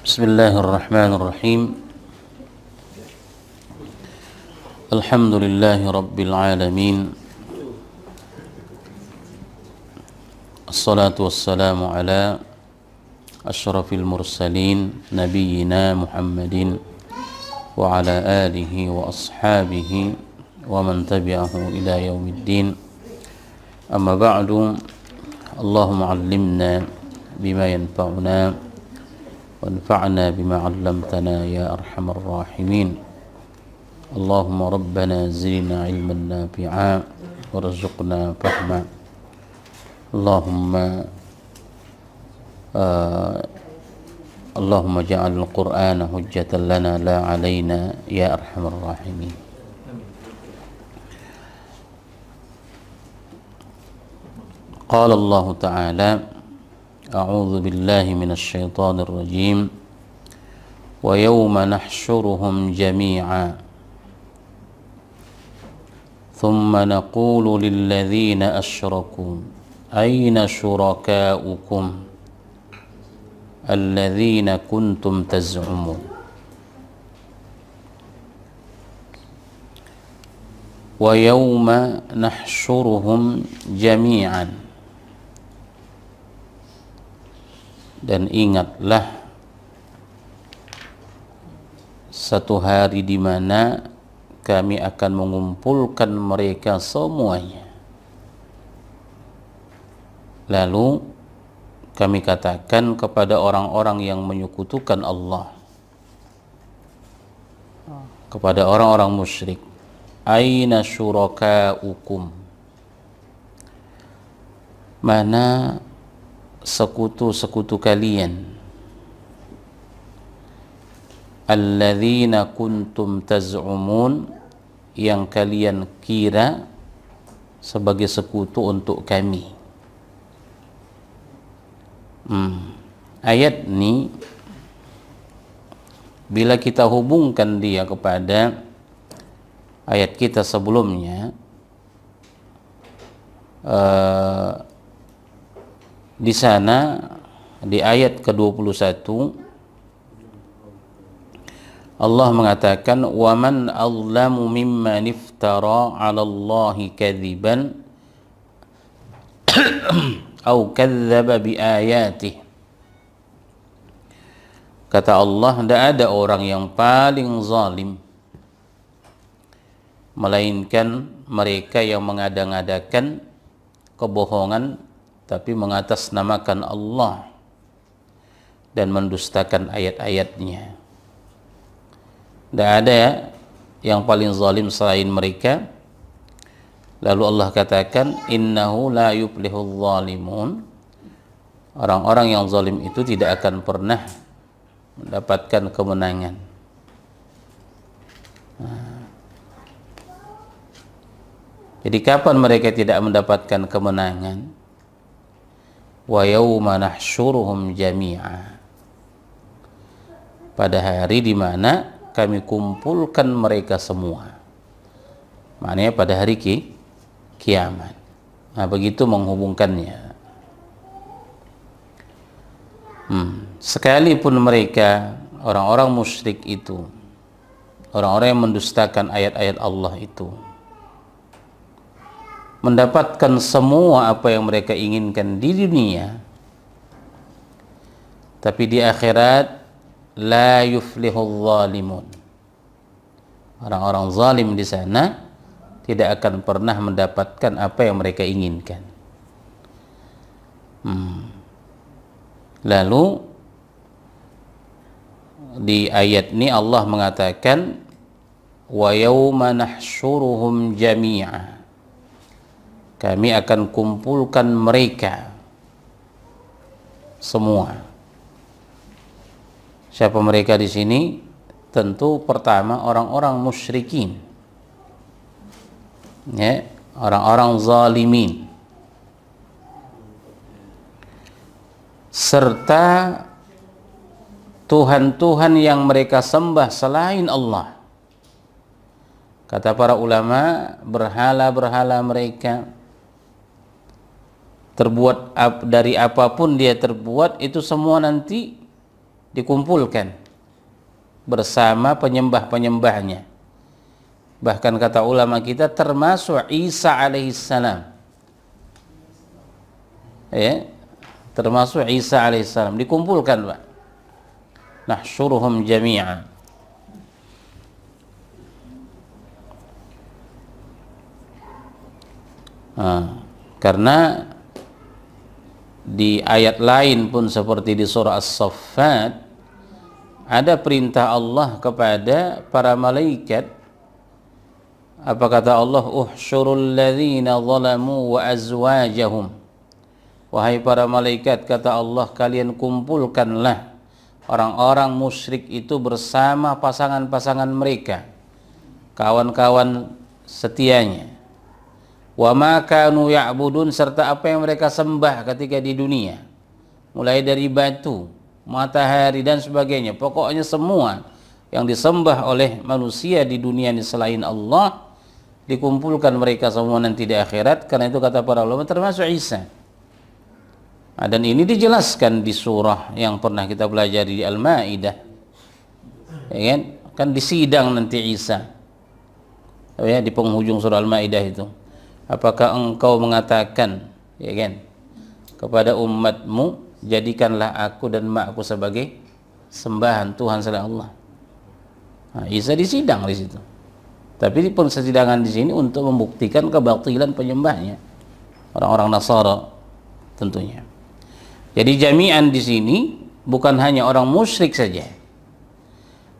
بسم الله الرحمن الرحيم الحمد لله رب العالمين الصلاة والسلام على أشرف المرسلين نبينا محمد وعلى آله وأصحابه ومن تبعه إلى يوم الدين أما بعد اللهم علمنا بما ينفعنا وانفعنا بما علمتنا يا أرحم الراحمين اللهم ربنا زدنا علما نافعا وارزقنا فهما اللهم آه اللهم اجعل القرآن حجة لنا لا علينا يا أرحم الراحمين قال الله تعالى أعوذ بالله من الشيطان الرجيم ويوم نحشرهم جميعا ثم نقول للذين أشركوا أين شركاؤكم الذين كنتم تزعمون ويوم نحشرهم جميعا dan ingatlah satu hari di mana kami akan mengumpulkan mereka semuanya lalu kami katakan kepada orang-orang yang menyekutukan Allah kepada orang-orang musyrik aina syurakaukum mana sekutu-sekutu kalian alladzina kuntum taz'umun yang kalian kira sebagai sekutu untuk kami hmm. ayat ini bila kita hubungkan dia kepada ayat kita sebelumnya uh, di sana di ayat ke-21 Allah mengatakan man allamu mimma niftara 'ala Allahi kadziban atau kadzdzaba bi ayatihi Kata Allah, tidak ada orang yang paling zalim melainkan mereka yang mengada-ngadakan kebohongan tapi mengatasnamakan Allah dan mendustakan ayat-ayatnya. Tidak ada ya yang paling zalim selain mereka. Lalu Allah katakan, Innahu la yuplihu zalimun. Orang-orang yang zalim itu tidak akan pernah mendapatkan kemenangan. Nah. Jadi kapan mereka tidak mendapatkan kemenangan? wa yawma nahsyuruhum jami'a pada hari di mana kami kumpulkan mereka semua maknanya pada hari ki kiamat nah begitu menghubungkannya hmm. sekalipun mereka orang-orang musyrik itu orang-orang yang mendustakan ayat-ayat Allah itu mendapatkan semua apa yang mereka inginkan di dunia tapi di akhirat la yuflihul zalimun orang-orang zalim di sana tidak akan pernah mendapatkan apa yang mereka inginkan hmm. lalu di ayat ini Allah mengatakan wa yawma nahsyuruhum jami'a kami akan kumpulkan mereka semua. Siapa mereka di sini? Tentu pertama orang-orang musyrikin. Ya, orang-orang zalimin. Serta Tuhan-Tuhan yang mereka sembah selain Allah. Kata para ulama, berhala-berhala mereka, terbuat dari apapun dia terbuat itu semua nanti dikumpulkan bersama penyembah-penyembahnya bahkan kata ulama kita termasuk Isa alaihissalam ya termasuk Isa alaihissalam dikumpulkan Pak nahsyuruhum jami'a karena di ayat lain pun seperti di surah As-Saffat ada perintah Allah kepada para malaikat apa kata Allah uhsyurul ladzina zalamu wa azwajahum wahai para malaikat kata Allah kalian kumpulkanlah orang-orang musyrik itu bersama pasangan-pasangan mereka kawan-kawan setianya wa ma kanu ya'budun serta apa yang mereka sembah ketika di dunia mulai dari batu matahari dan sebagainya pokoknya semua yang disembah oleh manusia di dunia ini selain Allah dikumpulkan mereka semua nanti di akhirat karena itu kata para ulama termasuk Isa nah, dan ini dijelaskan di surah yang pernah kita pelajari di Al-Ma'idah ya kan kan disidang nanti Isa ya, di penghujung surah Al-Ma'idah itu apakah engkau mengatakan ya kan kepada umatmu jadikanlah aku dan makku sebagai sembahan Tuhan selain Allah nah, Isa disidang di situ tapi persidangan di sini untuk membuktikan kebatilan penyembahnya orang-orang Nasara tentunya jadi jami'an di sini bukan hanya orang musyrik saja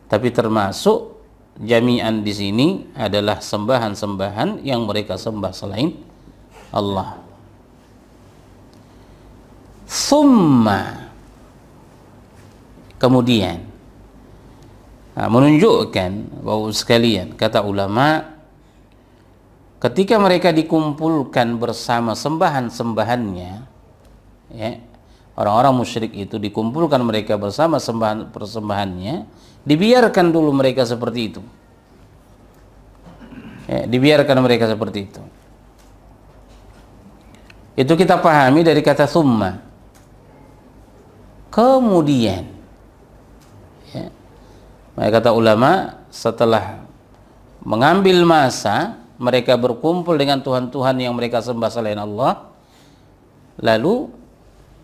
tapi termasuk jami'an di sini adalah sembahan-sembahan yang mereka sembah selain Allah. Summa kemudian menunjukkan bahwa sekalian kata ulama ketika mereka dikumpulkan bersama sembahan-sembahannya ya orang-orang musyrik itu dikumpulkan mereka bersama sembahan persembahannya dibiarkan dulu mereka seperti itu ya, dibiarkan mereka seperti itu itu kita pahami dari kata summa kemudian ya, kata ulama setelah mengambil masa mereka berkumpul dengan Tuhan-Tuhan yang mereka sembah selain Allah lalu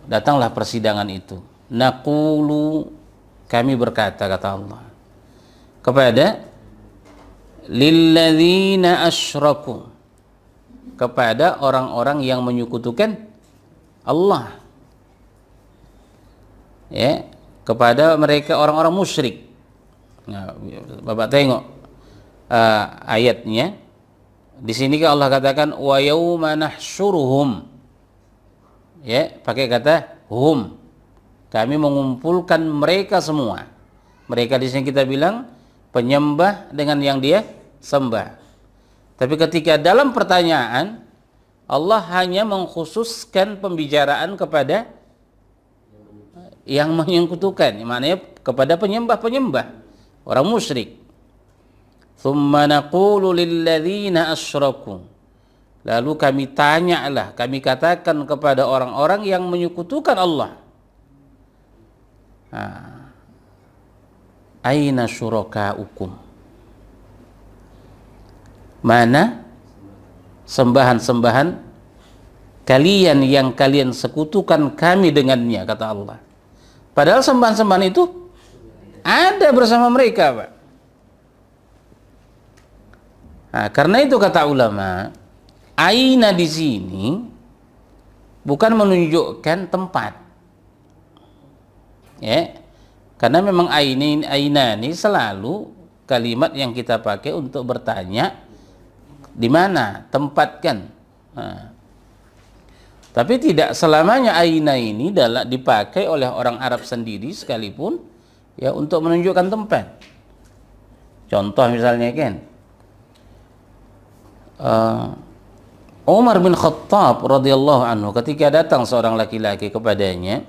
datanglah persidangan itu naqulu kami berkata kata Allah kepada lilladzina asyraku kepada orang-orang yang menyekutukan Allah ya kepada mereka orang-orang musyrik nah, Bapak tengok uh, ayatnya di sini kan Allah katakan wa yauma nahsyuruhum ya pakai kata hum kami mengumpulkan mereka semua. Mereka di sini kita bilang penyembah dengan yang dia sembah. Tapi ketika dalam pertanyaan Allah hanya mengkhususkan pembicaraan kepada yang menyekutukan, maknanya kepada penyembah-penyembah orang musyrik. Thumma naqulu lilladzina asyraku. Lalu kami tanyalah, kami katakan kepada orang-orang yang menyekutukan Allah. Ah. aina hukum mana sembahan-sembahan kalian yang kalian sekutukan kami dengannya kata Allah padahal sembahan-sembahan itu ada bersama mereka Pak nah, karena itu kata ulama aina di sini bukan menunjukkan tempat ya karena memang aina ini selalu kalimat yang kita pakai untuk bertanya di mana tempatkan nah. tapi tidak selamanya aina ini dalam dipakai oleh orang Arab sendiri sekalipun ya untuk menunjukkan tempat contoh misalnya kan uh, Umar bin Khattab radhiyallahu anhu ketika datang seorang laki-laki kepadanya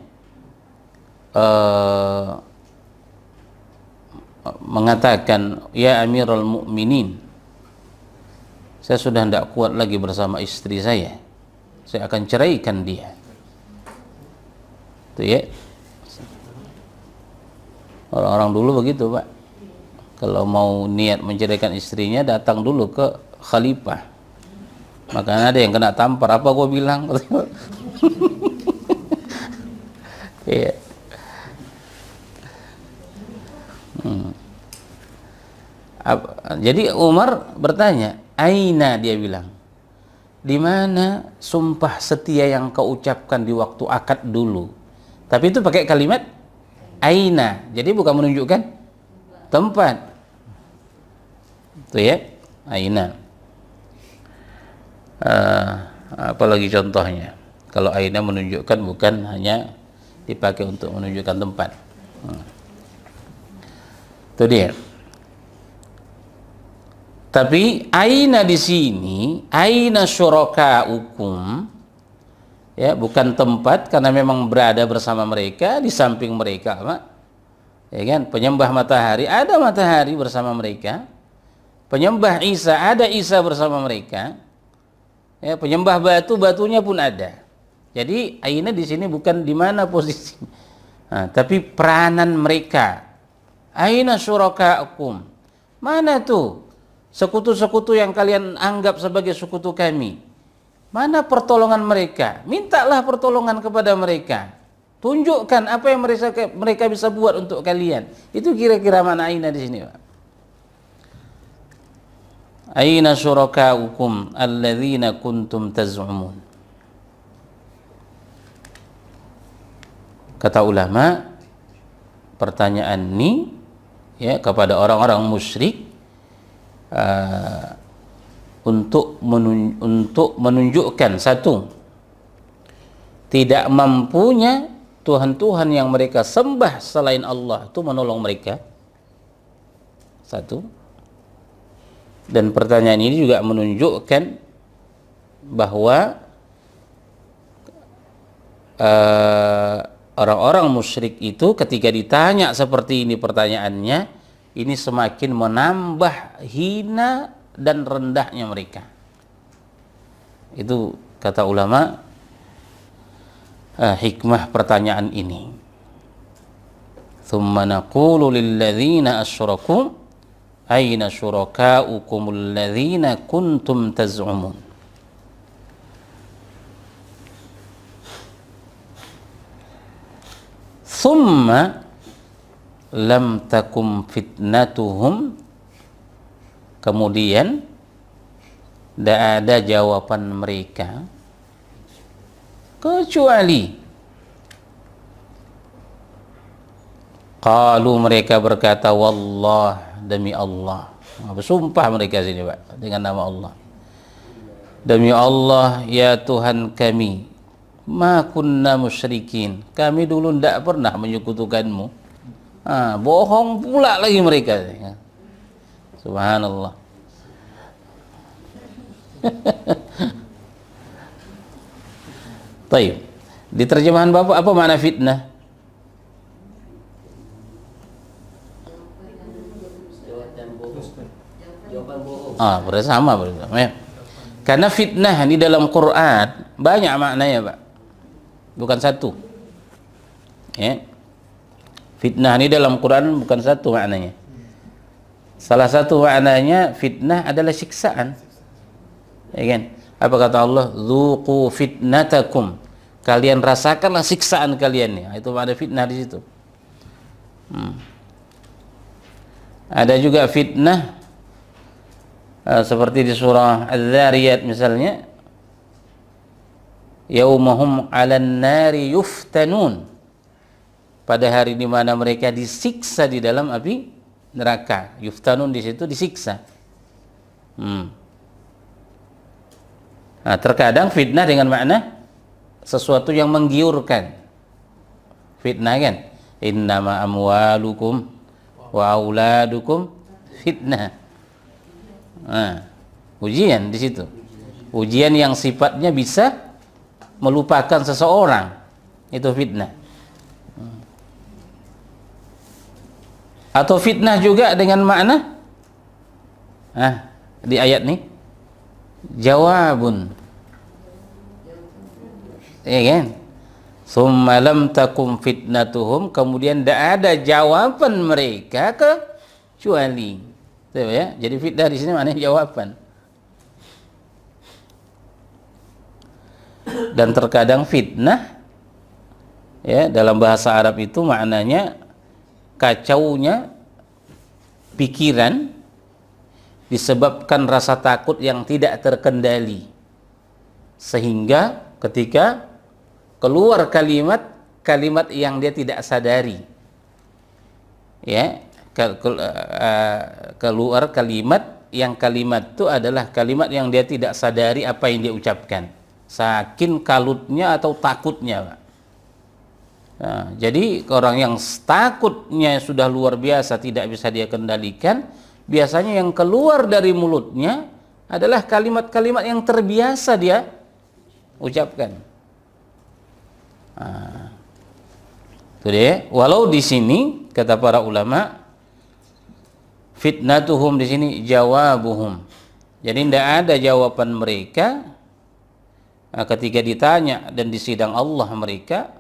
Eh, mengatakan ya Amirul Mukminin saya sudah tidak kuat lagi bersama istri saya saya akan ceraikan dia itu ya orang-orang dulu begitu pak kalau mau niat menceraikan istrinya datang dulu ke khalifah maka ada yang kena tampar apa gue bilang iya Hmm. Jadi Umar bertanya, Aina dia bilang, di mana sumpah setia yang kau ucapkan di waktu akad dulu? Tapi itu pakai kalimat Aina, jadi bukan menunjukkan tempat. Itu ya, Aina. Uh, ah, apalagi contohnya, kalau Aina menunjukkan bukan hanya dipakai untuk menunjukkan tempat. Hmm. Itu dia. Tapi aina di sini, aina hukum ya bukan tempat karena memang berada bersama mereka di samping mereka, Pak. Ya kan? Penyembah matahari, ada matahari bersama mereka. Penyembah Isa, ada Isa bersama mereka. Ya, penyembah batu, batunya pun ada. Jadi aina di sini bukan di mana posisi, Nah, tapi peranan mereka Aina syuraka'ukum? Mana tu sekutu-sekutu yang kalian anggap sebagai sekutu kami? Mana pertolongan mereka? Mintalah pertolongan kepada mereka. Tunjukkan apa yang mereka mereka bisa buat untuk kalian. Itu kira-kira mana aina di sini, Pak? Aina syuraka'ukum alladzina kuntum taz'umun. Kata ulama, pertanyaan ini ya kepada orang-orang musyrik uh, untuk menun untuk menunjukkan satu tidak mampunya tuhan-tuhan yang mereka sembah selain Allah itu menolong mereka satu dan pertanyaan ini juga menunjukkan bahwa uh, orang-orang musyrik itu ketika ditanya seperti ini pertanyaannya ini semakin menambah hina dan rendahnya mereka itu kata ulama eh, hikmah pertanyaan ini ثم نقول للذين أشركوا أَيْنَ شركاؤكم الذين كنتم تزعمون thumma lam takum fitnatuhum kemudian tidak ada jawaban mereka kecuali kalau mereka berkata wallah demi Allah bersumpah mereka sini Pak dengan nama Allah demi Allah ya Tuhan kami ma kunna musyrikin kami dulu tidak pernah menyekutukanmu ah, bohong pula lagi mereka subhanallah Taib. Di terjemahan Bapak apa makna fitnah? Ah, sama berarti. Ya. Karena fitnah di dalam Quran banyak maknanya, Pak bukan satu ya fitnah ini dalam Quran bukan satu maknanya salah satu maknanya fitnah adalah siksaan ya kan apa kata Allah zuqu fitnatakum kalian rasakanlah siksaan kalian ya itu ada fitnah di situ hmm. ada juga fitnah uh, seperti di surah Al-Dhariyat misalnya yaumahum 'alan nari yuftanun pada hari di mana mereka disiksa di dalam api neraka yuftanun di situ disiksa hmm. nah, terkadang fitnah dengan makna sesuatu yang menggiurkan fitnah kan innama amwalukum wa auladukum fitnah nah, ujian di situ ujian yang sifatnya bisa melupakan seseorang itu fitnah atau fitnah juga dengan makna ah di ayat nih jawabun ya kan summa lam takum fitnatuhum kemudian tidak ada jawaban mereka kecuali ya jadi fitnah di sini maknanya jawaban dan terkadang fitnah ya dalam bahasa Arab itu maknanya kacaunya pikiran disebabkan rasa takut yang tidak terkendali sehingga ketika keluar kalimat kalimat yang dia tidak sadari ya eh, keluar kalimat yang kalimat itu adalah kalimat yang dia tidak sadari apa yang dia ucapkan sakin kalutnya atau takutnya Pak. Nah, jadi orang yang takutnya sudah luar biasa tidak bisa dia kendalikan biasanya yang keluar dari mulutnya adalah kalimat-kalimat yang terbiasa dia ucapkan nah, itu deh. walau di sini kata para ulama fitnatuhum di sini jawabuhum jadi tidak ada jawaban mereka Nah, ketika ditanya dan disidang Allah mereka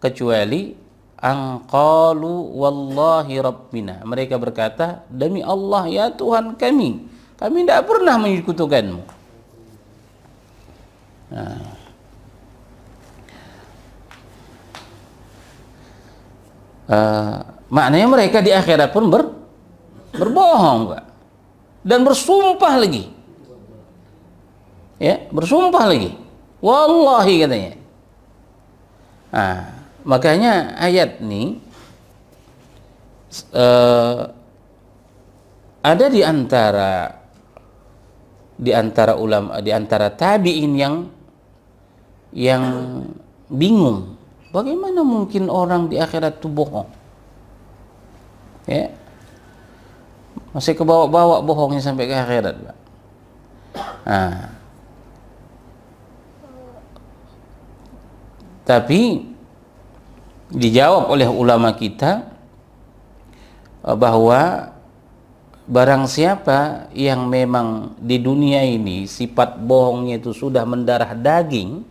kecuali angkalu wallahi rabbina. Mereka berkata, demi Allah ya Tuhan kami, kami tidak pernah menyekutukanmu. Nah. Uh, maknanya mereka di akhirat pun ber, berbohong, Pak. Dan bersumpah lagi. Ya, bersumpah lagi Wallahi katanya. Nah, makanya ayat ini uh, eh, ada di antara di antara ulama di antara tabiin yang yang bingung bagaimana mungkin orang di akhirat itu bohong ya masih kebawa-bawa bohongnya sampai ke akhirat nah Tapi dijawab oleh ulama kita eh, bahwa barang siapa yang memang di dunia ini sifat bohongnya itu sudah mendarah daging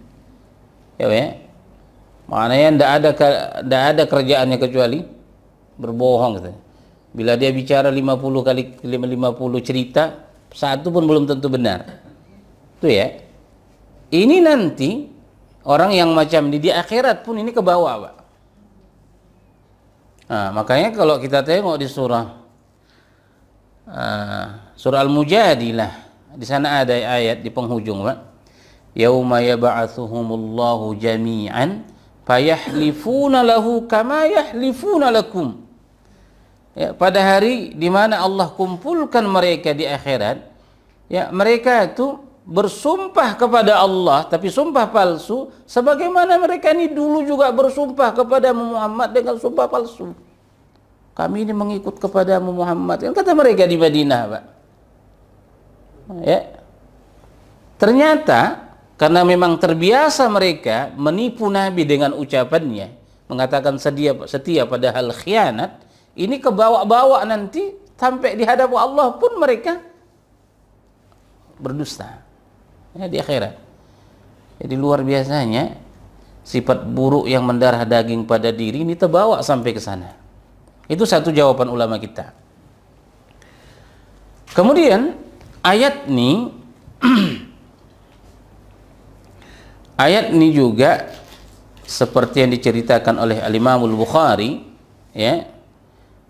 ya, mana yang tidak ada tidak ada kerjaannya kecuali berbohong gitu. bila dia bicara 50 kali 50 cerita satu pun belum tentu benar itu ya ini nanti Orang yang macam ini di akhirat pun ini ke bawah, Pak. Nah, makanya kalau kita tengok di surah uh, surah Al-Mujadilah, di sana ada ayat di penghujung, Pak. Yauma yab'atsuhumullahu jami'an fayahlifuna lahu kama yahlifuna lakum. Ya, pada hari di mana Allah kumpulkan mereka di akhirat, ya mereka itu bersumpah kepada Allah tapi sumpah palsu sebagaimana mereka ini dulu juga bersumpah kepada Muhammad dengan sumpah palsu kami ini mengikut kepada Muhammad yang kata mereka di Madinah Pak ya ternyata karena memang terbiasa mereka menipu Nabi dengan ucapannya mengatakan setia, setia padahal khianat ini kebawa-bawa nanti sampai di hadapan Allah pun mereka berdusta ya, di akhirat jadi luar biasanya sifat buruk yang mendarah daging pada diri ini terbawa sampai ke sana itu satu jawaban ulama kita kemudian ayat ini ayat ini juga seperti yang diceritakan oleh Al-Imamul Bukhari ya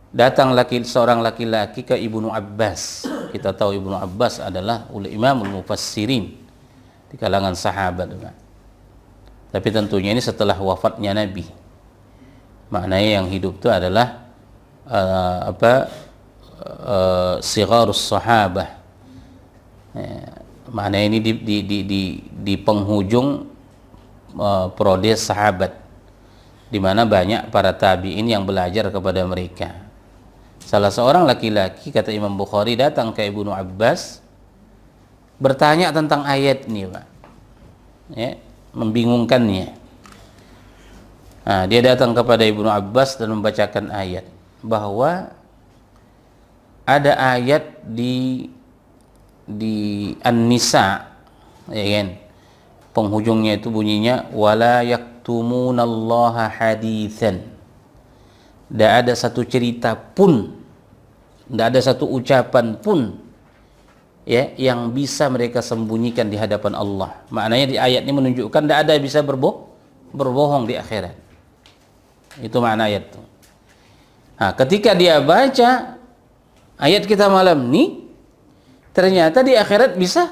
datang laki seorang laki-laki ke Ibnu Abbas kita tahu Ibnu Abbas adalah ulama Mufassirin di kalangan sahabat tapi tentunya ini setelah wafatnya Nabi maknanya yang hidup itu adalah uh, apa uh, sigarus sahabah ya, maknanya ini di, di, di, di, di penghujung uh, eh, prode sahabat di mana banyak para tabiin yang belajar kepada mereka salah seorang laki-laki kata Imam Bukhari datang ke Ibnu Abbas bertanya tentang ayat nih pak ya, membingungkannya nah, dia datang kepada Ibnu Abbas dan membacakan ayat bahwa ada ayat di di An-Nisa ya kan penghujungnya itu bunyinya wala yaktumunallaha hadithan tidak ada satu cerita pun tidak ada satu ucapan pun ya yang bisa mereka sembunyikan di hadapan Allah. Maknanya di ayat ini menunjukkan tidak ada yang bisa berbohong, berbohong di akhirat. Itu makna ayat itu. Nah, ketika dia baca ayat kita malam ini, ternyata di akhirat bisa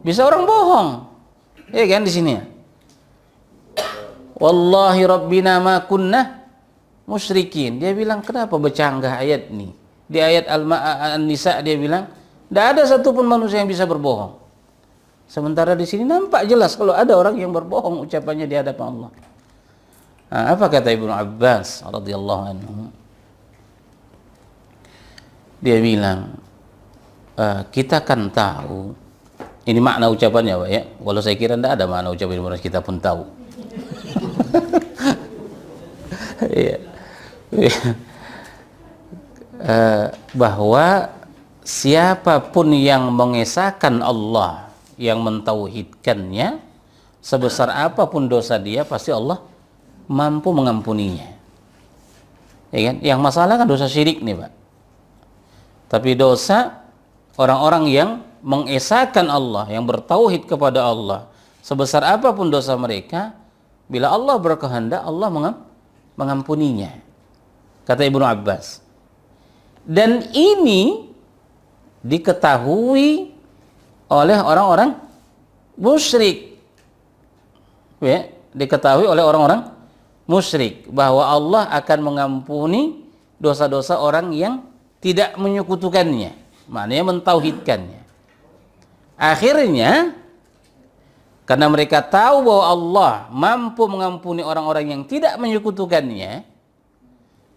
bisa orang bohong. Ya kan di sini ya? Wallahi rabbina ma kunna musyrikin. Dia bilang kenapa bercanggah ayat ini? Di ayat Al-Nisa dia bilang tidak ada satupun manusia yang bisa berbohong. Sementara di sini nampak jelas kalau ada orang yang berbohong ucapannya di hadapan Allah. Nah, apa kata Ibnu Abbas radhiyallahu anhu? Dia bilang, e, kita kan tahu ini makna ucapannya Pak ya. Walau saya kira tidak ada makna ucapan Ibnu Abbas, kita pun tahu. Iya. Eh, bahwa siapapun yang mengesahkan Allah yang mentauhidkannya sebesar apapun dosa dia pasti Allah mampu mengampuninya ya kan yang masalah kan dosa syirik nih Pak tapi dosa orang-orang yang mengesahkan Allah yang bertauhid kepada Allah sebesar apapun dosa mereka bila Allah berkehendak Allah mengampuninya kata Ibnu Abbas dan ini diketahui oleh orang-orang musyrik. Ya, diketahui oleh orang-orang musyrik bahwa Allah akan mengampuni dosa-dosa orang yang tidak menyekutukannya, maknanya mentauhidkannya. Akhirnya karena mereka tahu bahwa Allah mampu mengampuni orang-orang yang tidak menyekutukannya,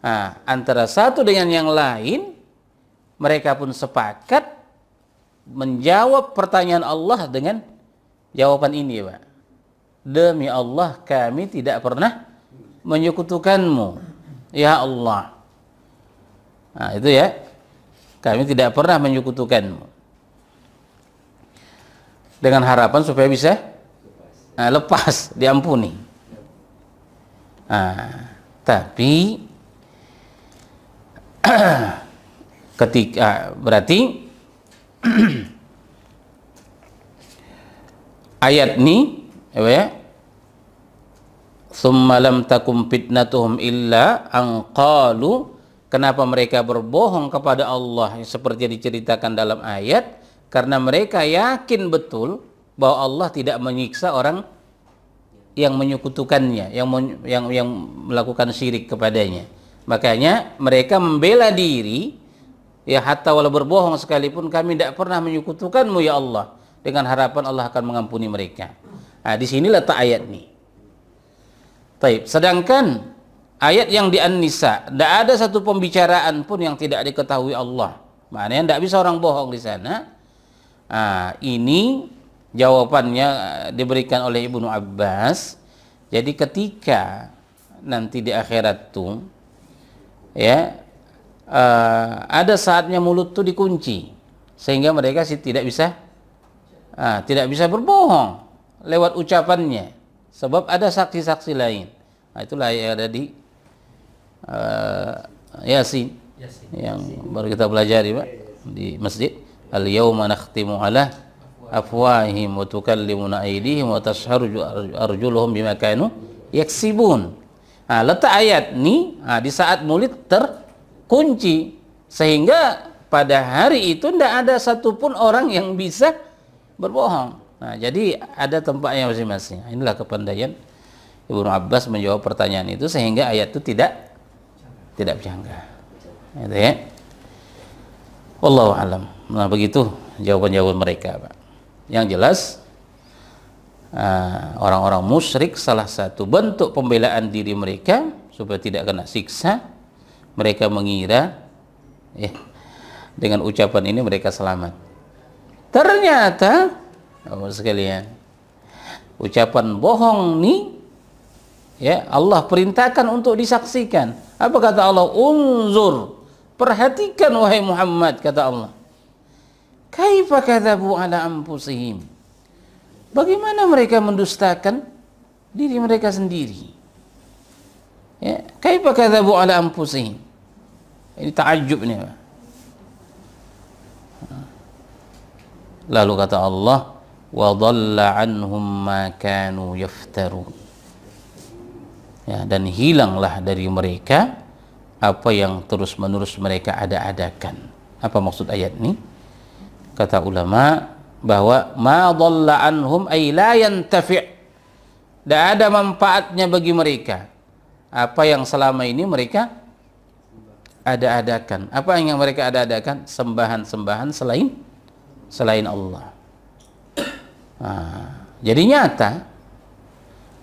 nah, antara satu dengan yang lain mereka pun sepakat menjawab pertanyaan Allah dengan jawaban ini, Pak. Demi Allah kami tidak pernah menyekutukanmu, ya Allah. Nah, itu ya. Kami tidak pernah menyekutukanmu. Dengan harapan supaya bisa nah, lepas, diampuni. Nah, tapi ketika ah, berarti ayat ini ya summa lam takum fitnatuhum illa kenapa mereka berbohong kepada Allah seperti diceritakan dalam ayat karena mereka yakin betul bahwa Allah tidak menyiksa orang yang menyekutukannya yang yang yang melakukan syirik kepadanya makanya mereka membela diri Ya hatta walau berbohong sekalipun kami tidak pernah menyekutukanmu ya Allah. Dengan harapan Allah akan mengampuni mereka. Nah, di sini letak ayat ini. Taib. Sedangkan ayat yang di An-Nisa, tidak ada satu pembicaraan pun yang tidak diketahui Allah. Mana yang tidak bisa orang bohong di sana. Nah, ini jawabannya ah, diberikan oleh Ibnu Abbas. Jadi ketika nanti di akhirat tuh ya uh, ada saatnya mulut itu dikunci sehingga mereka sih tidak bisa uh, tidak bisa berbohong lewat ucapannya sebab ada saksi-saksi lain nah, itulah yang ada di uh, Yasin, Yasin yang baru kita pelajari Pak di masjid al yauma nakhtimu ala afwahihim wa tukallimuna aydihim wa tashharu arjuluhum bima kanu yaksibun. Nah, letak ayat ni nah, di saat mulut ter kunci sehingga pada hari itu tidak ada satupun orang yang bisa berbohong. Nah, jadi ada tempatnya masing-masing. Inilah kepandaian Ibnu Abbas menjawab pertanyaan itu sehingga ayat itu tidak tidak berjangka. Itu ya. Wallahu alam. Nah, begitu jawaban-jawaban mereka, Pak. Yang jelas ah, orang -orang musyrik salah satu bentuk pembelaan diri mereka supaya tidak kena siksa mereka mengira eh, dengan ucapan ini mereka selamat. Ternyata, oh sekalian, ucapan bohong ini, ya Allah perintahkan untuk disaksikan. Apa kata Allah? Unzur, perhatikan wahai Muhammad, kata Allah. Kaifa kadzabu ala anfusihim? Bagaimana mereka mendustakan diri mereka sendiri? Ya, kaifa kadzabu ala anfusihim? Ini ta'ajub ni. Lalu kata Allah, wa عَنْهُمْ anhum ma kanu Ya, dan hilanglah dari mereka apa yang terus-menerus mereka ada-adakan. Apa maksud ayat ini? Kata ulama bahwa ma dhalla anhum ay la yantafi' tidak ada manfaatnya bagi mereka apa yang selama ini mereka ada-adakan. Apa yang mereka ada-adakan? Sembahan-sembahan selain selain Allah. Nah, jadi nyata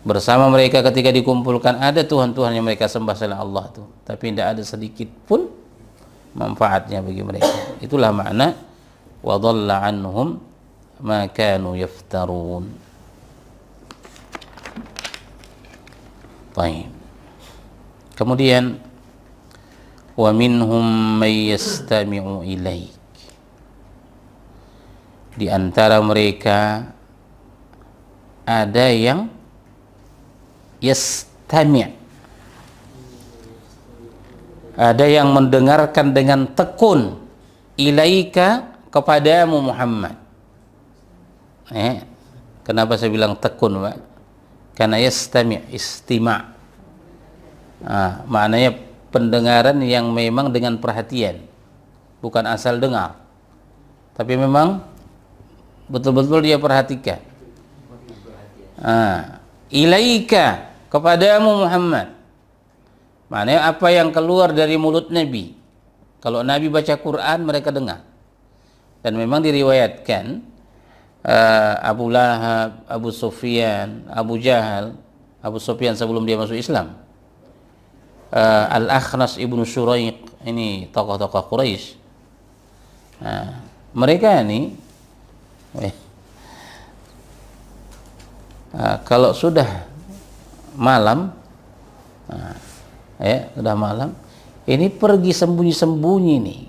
bersama mereka ketika dikumpulkan ada Tuhan-Tuhan yang mereka sembah selain Allah tuh. Tapi tidak ada sedikit pun manfaatnya bagi mereka. Itulah makna wa dhalla anhum ma kanu yaftarun. Baik. Kemudian وَمِنْهُمْ مَنْ يَسْتَمِعُ إِلَيْكَ Di antara mereka ada yang yastami' ada yang mendengarkan dengan tekun ilaika kepadamu Muhammad eh, kenapa saya bilang tekun Pak? karena yastami' istima' ah, maknanya pendengaran yang memang dengan perhatian bukan asal dengar tapi memang betul-betul dia perhatikan ah. ilaika kepadamu Muhammad maknanya apa yang keluar dari mulut Nabi kalau Nabi baca Quran mereka dengar dan memang diriwayatkan uh, Abu Lahab, Abu Sufyan, Abu Jahal Abu Sufyan sebelum dia masuk Islam uh, Al-Akhnas ibnu Suraiq ini tokoh-tokoh Quraisy. Nah, mereka ini eh, uh, kalau sudah malam, nah, ya sudah malam, ini pergi sembunyi-sembunyi nih,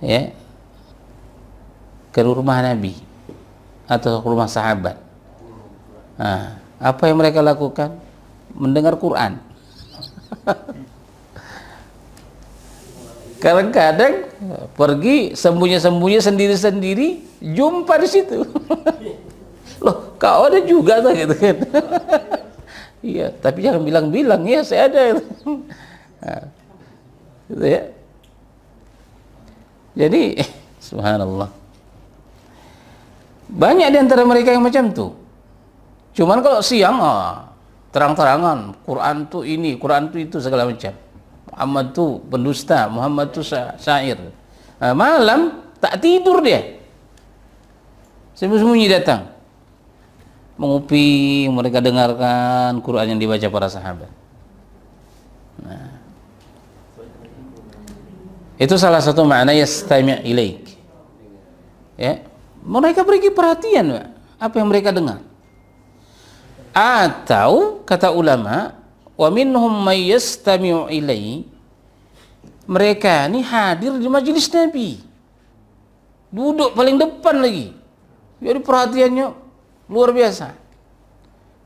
ya ke rumah Nabi atau ke rumah sahabat. Nah, apa yang mereka lakukan? mendengar Quran. Kadang-kadang pergi sembunyi-sembunyi sendiri-sendiri, jumpa di situ. Loh, kau ada juga tuh gitu kan. iya, tapi jangan bilang-bilang ya saya ada. Gitu. nah, gitu ya. Jadi, subhanallah. Banyak di antara mereka yang macam tuh. Cuman kalau siang, oh, terang-terangan Quran itu ini, Quran tuh itu segala macam. Muhammad tuh pendusta, Muhammad tuh syair. Nah, malam tak tidur dia. Sembunyi sembunyi datang. Menguping mereka dengarkan Quran yang dibaca para sahabat. Nah. Itu salah satu makna yastami' ilaik. Ya. Mereka beri perhatian, Apa yang mereka dengar? atau kata ulama wa minhum may yastami'u ilai mereka ini hadir di majelis Nabi duduk paling depan lagi jadi perhatiannya luar biasa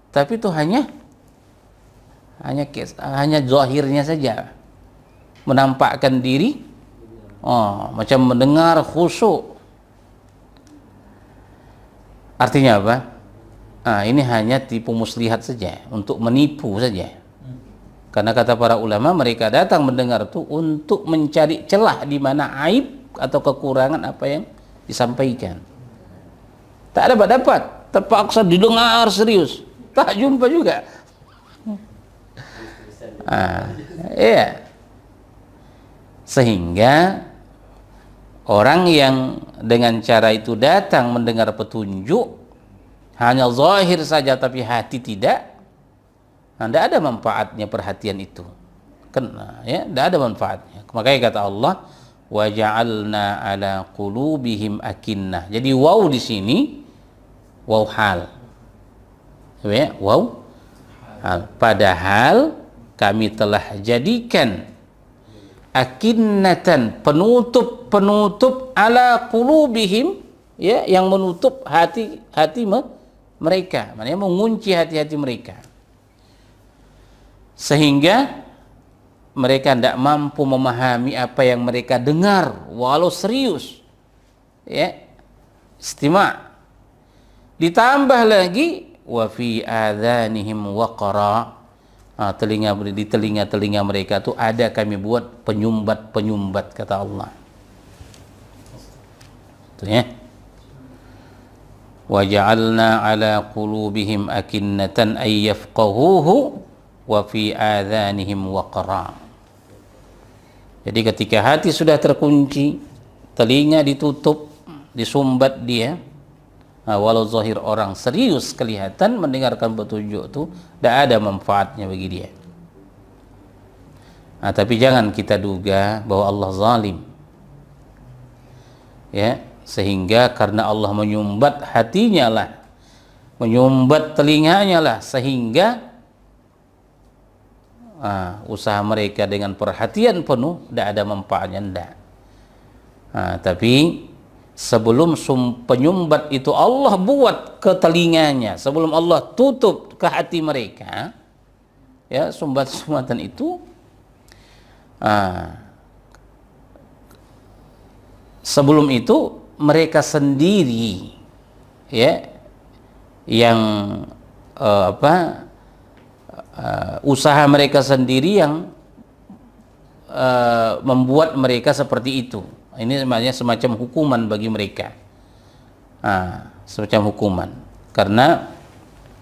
tapi itu hanya hanya hanya zahirnya saja menampakkan diri oh, macam mendengar khusuk artinya apa Nah, ini hanya tipu muslihat saja, untuk menipu saja. Karena kata para ulama, mereka datang mendengar itu untuk mencari celah di mana aib atau kekurangan apa yang disampaikan. Tak dapat dapat, terpaksa didengar serius, tak jumpa juga. Ah, iya. Sehingga orang yang dengan cara itu datang mendengar petunjuk hanya zahir saja tapi hati tidak nah, tidak ada manfaatnya perhatian itu kena ya tidak ada manfaatnya makanya kata Allah wa ala qulubihim akinnah jadi wow di sini wow hal ya wow hal padahal kami telah jadikan akinnatan penutup penutup ala qulubihim ya yang menutup hati hati mereka, maknanya mengunci hati-hati mereka. Sehingga mereka tidak mampu memahami apa yang mereka dengar walau serius. Ya. Istima. Ditambah lagi wa fi adhanihim waqara. Nah, telinga di telinga-telinga mereka tuh ada kami buat penyumbat-penyumbat kata Allah. Tuh ya. وجعلنا على قلوبهم أكنة أن يفقهوه وفي آذانهم وقرا jadi ketika hati sudah terkunci telinga ditutup disumbat dia nah, walau zahir orang serius kelihatan mendengarkan petunjuk itu tidak ada manfaatnya bagi dia nah, tapi jangan kita duga bahwa Allah zalim ya sehingga karena Allah menyumbat hatinya lah menyumbat telinganya lah sehingga uh, usaha mereka dengan perhatian penuh tidak ada manfaatnya tidak uh, tapi sebelum penyumbat itu Allah buat ke telinganya sebelum Allah tutup ke hati mereka ya sumbat-sumbatan itu uh, sebelum itu mereka sendiri ya yang uh, apa uh, usaha mereka sendiri yang uh, membuat mereka seperti itu ini namanya semacam hukuman bagi mereka nah, semacam hukuman karena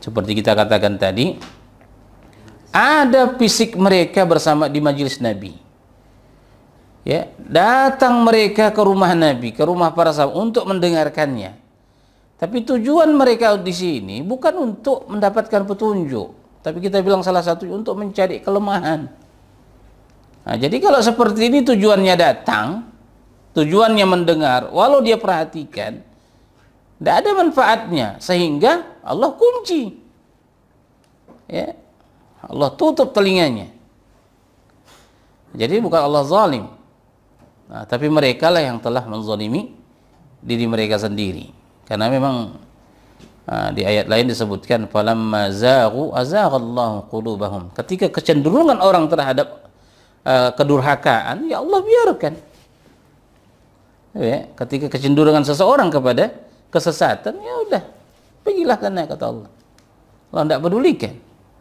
seperti kita katakan tadi ada fisik mereka bersama di majelis Nabi ya datang mereka ke rumah Nabi ke rumah para sahabat untuk mendengarkannya tapi tujuan mereka di sini bukan untuk mendapatkan petunjuk tapi kita bilang salah satu untuk mencari kelemahan nah, jadi kalau seperti ini tujuannya datang tujuannya mendengar walau dia perhatikan tidak ada manfaatnya sehingga Allah kunci ya Allah tutup telinganya jadi bukan Allah zalim Nah, tapi mereka lah yang telah menzalimi diri mereka sendiri. Karena memang nah, di ayat lain disebutkan falamma zaghu azaghallahu qulubahum. Ketika kecenderungan orang terhadap uh, kedurhakaan, ya Allah biarkan. Ya, ketika kecenderungan seseorang kepada kesesatan, ya udah, pergilah sana kata Allah. Allah tidak pedulikan.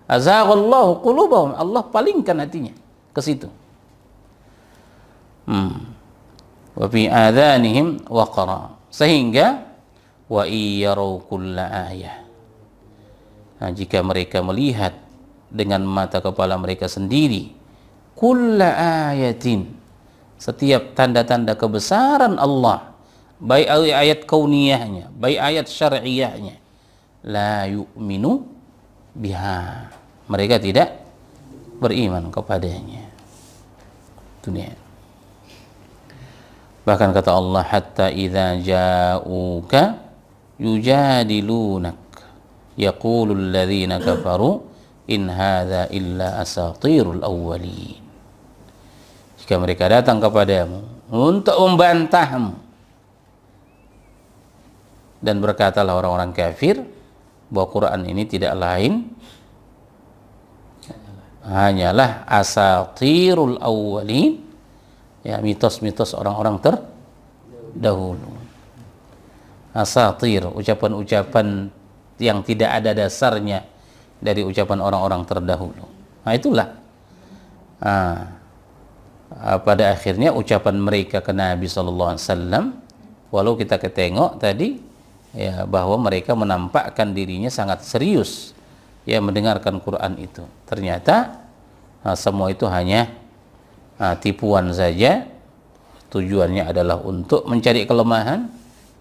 Azaghallahu qulubahum. Allah palingkan hatinya ke situ. Hmm. waqara. Sehingga wa kulla ayah. Nah, jika mereka melihat dengan mata kepala mereka sendiri kulla ayatin setiap tanda-tanda kebesaran Allah baik ayat kauniyahnya baik ayat syar'iyahnya la yu'minu biha mereka tidak beriman kepadanya dunia Bahkan kata Allah hatta idza ja'uka yujadilunak yaqulu alladhina kafaru in hadza illa asatirul awwalin. Jika mereka datang kepadamu untuk membantahmu dan berkatalah orang-orang kafir bahwa Quran ini tidak lain hanyalah asatirul awwalin ya mitos-mitos orang-orang terdahulu asatir ucapan-ucapan yang tidak ada dasarnya dari ucapan orang-orang terdahulu nah itulah nah, pada akhirnya ucapan mereka ke Nabi Shallallahu Alaihi Wasallam walau kita ketengok tadi ya bahwa mereka menampakkan dirinya sangat serius ya mendengarkan Quran itu ternyata nah, semua itu hanya uh, tipuan saja tujuannya adalah untuk mencari kelemahan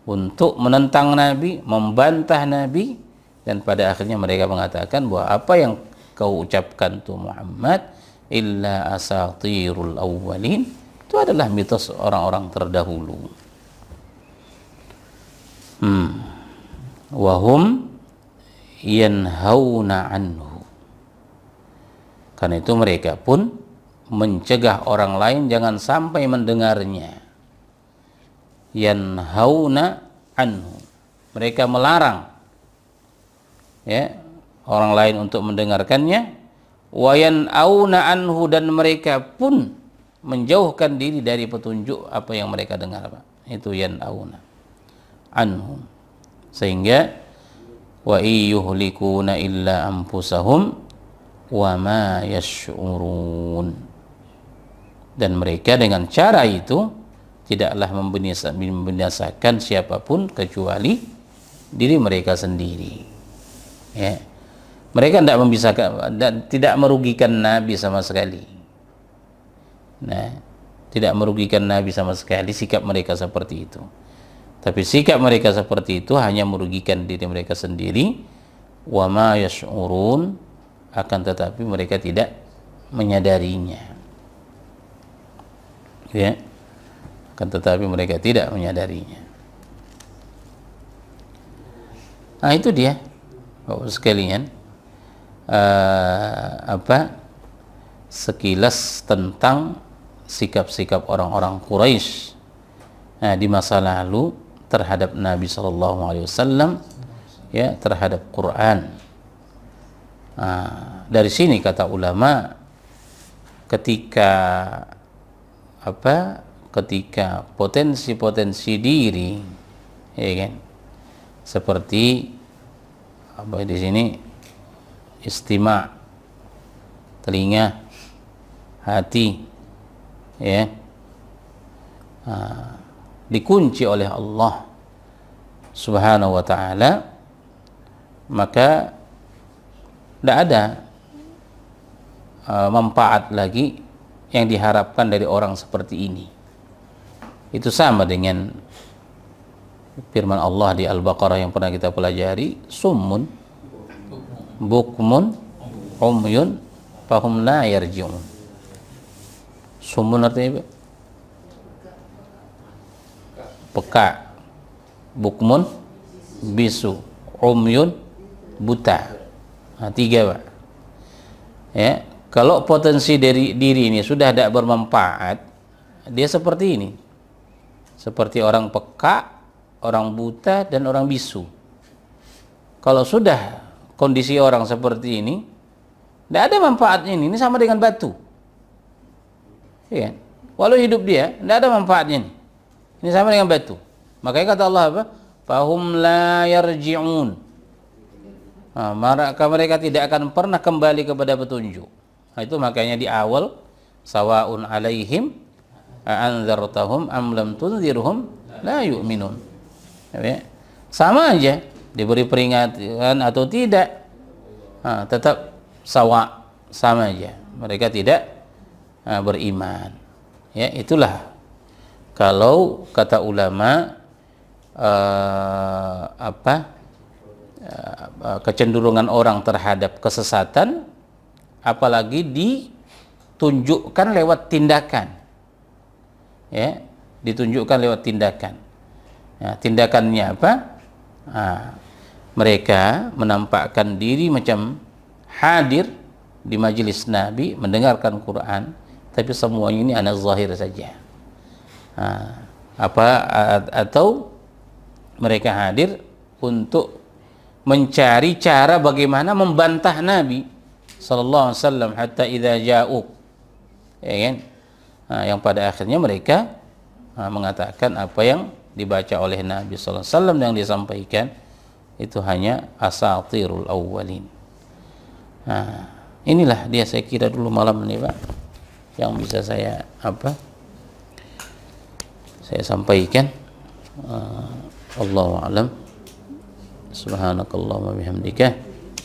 untuk menentang Nabi membantah Nabi dan pada akhirnya mereka mengatakan bahwa apa yang kau ucapkan tuh Muhammad illa asatirul awwalin itu adalah mitos orang-orang terdahulu hmm wahum yanhauna anhu karena itu mereka pun mencegah orang lain jangan sampai mendengarnya yanhauna anhu mereka melarang ya orang lain untuk mendengarkannya wayan auna anhu dan mereka pun menjauhkan diri dari petunjuk apa yang mereka dengar Pak. itu yan auna anhu sehingga wa yuhlikuna illa ampusahum wa ma yash'urun dan mereka dengan cara itu tidaklah membinasakan siapapun kecuali diri mereka sendiri ya mereka tidak membisakan dan tidak merugikan Nabi sama sekali nah tidak merugikan Nabi sama sekali sikap mereka seperti itu tapi sikap mereka seperti itu hanya merugikan diri mereka sendiri wa ma yash'urun akan tetapi mereka tidak menyadarinya ya akan tetapi mereka tidak menyadarinya nah itu dia bapak sekalian uh, apa sekilas tentang sikap-sikap orang-orang Quraisy nah, di masa lalu terhadap Nabi Shallallahu Alaihi Wasallam ya terhadap Quran nah, dari sini kata ulama ketika apa ketika potensi-potensi diri ya kan seperti apa di sini istima telinga hati ya ah, dikunci oleh Allah subhanahu wa ta'ala maka tidak ada uh, manfaat lagi yang diharapkan dari orang seperti ini. Itu sama dengan firman Allah di Al-Baqarah yang pernah kita pelajari, summun bukmun umyun fahum la yarji'un. Summun artinya apa? Peka. Bukmun bisu. Umyun buta. Nah, tiga, Pak. Ya, kalau potensi dari diri ini sudah tidak bermanfaat dia seperti ini seperti orang peka orang buta dan orang bisu kalau sudah kondisi orang seperti ini tidak ada manfaatnya ini ini sama dengan batu ya walau hidup dia tidak ada manfaatnya ini ini sama dengan batu makanya kata Allah apa fahum la yarji'un nah, mereka tidak akan pernah kembali kepada petunjuk Nah, itu makanya di awal sawaun alaihim anzartahum am lam tunzirhum la yu'minun. Ya. Sama aja diberi peringatan atau tidak nah, tetap sawa sama aja. Mereka tidak nah, beriman. Ya, itulah kalau kata ulama uh, apa uh, kecenderungan orang terhadap kesesatan apalagi ditunjukkan lewat tindakan ya ditunjukkan lewat tindakan ya, tindakannya apa nah, mereka menampakkan diri macam hadir di majelis Nabi mendengarkan Quran tapi semuanya ini anak zahir saja nah, apa atau mereka hadir untuk mencari cara bagaimana membantah Nabi sallallahu alaihi wasallam hatta idza ja'u. ya kan nah, yang pada akhirnya mereka nah, mengatakan apa yang dibaca oleh Nabi sallallahu alaihi wasallam yang disampaikan itu hanya asatirul awwalin nah inilah dia saya kira dulu malam ini Pak yang bisa saya apa saya sampaikan uh, Allahu alam subhanakallahumma bihamdika